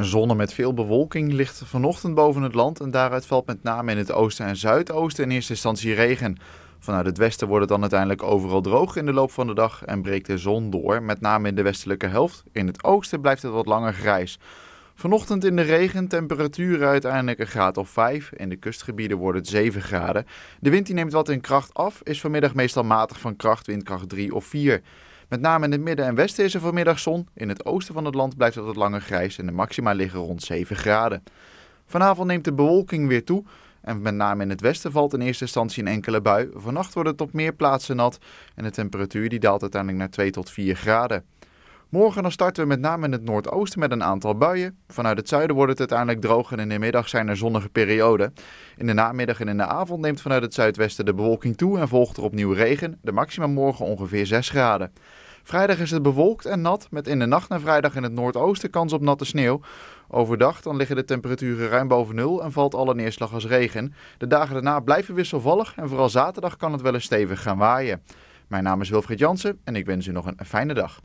Een zonne met veel bewolking ligt vanochtend boven het land en daaruit valt met name in het oosten en zuidoosten in eerste instantie regen. Vanuit het westen wordt het dan uiteindelijk overal droog in de loop van de dag en breekt de zon door, met name in de westelijke helft. In het oosten blijft het wat langer grijs. Vanochtend in de regen, temperaturen uiteindelijk een graad of 5. In de kustgebieden wordt het 7 graden. De wind die neemt wat in kracht af, is vanmiddag meestal matig van kracht, windkracht 3 of 4. Met name in het midden en westen is er vanmiddag zon. In het oosten van het land blijft het wat langer grijs en de maxima liggen rond 7 graden. Vanavond neemt de bewolking weer toe en met name in het westen valt in eerste instantie een enkele bui. Vannacht wordt het op meer plaatsen nat en de temperatuur die daalt uiteindelijk naar 2 tot 4 graden. Morgen dan starten we met name in het noordoosten met een aantal buien. Vanuit het zuiden wordt het uiteindelijk droog en in de middag zijn er zonnige perioden. In de namiddag en in de avond neemt vanuit het zuidwesten de bewolking toe en volgt er opnieuw regen. De maxima morgen ongeveer 6 graden. Vrijdag is het bewolkt en nat, met in de nacht naar vrijdag in het noordoosten kans op natte sneeuw. Overdag dan liggen de temperaturen ruim boven nul en valt alle neerslag als regen. De dagen daarna blijven wisselvallig en vooral zaterdag kan het wel eens stevig gaan waaien. Mijn naam is Wilfried Jansen en ik wens u nog een fijne dag.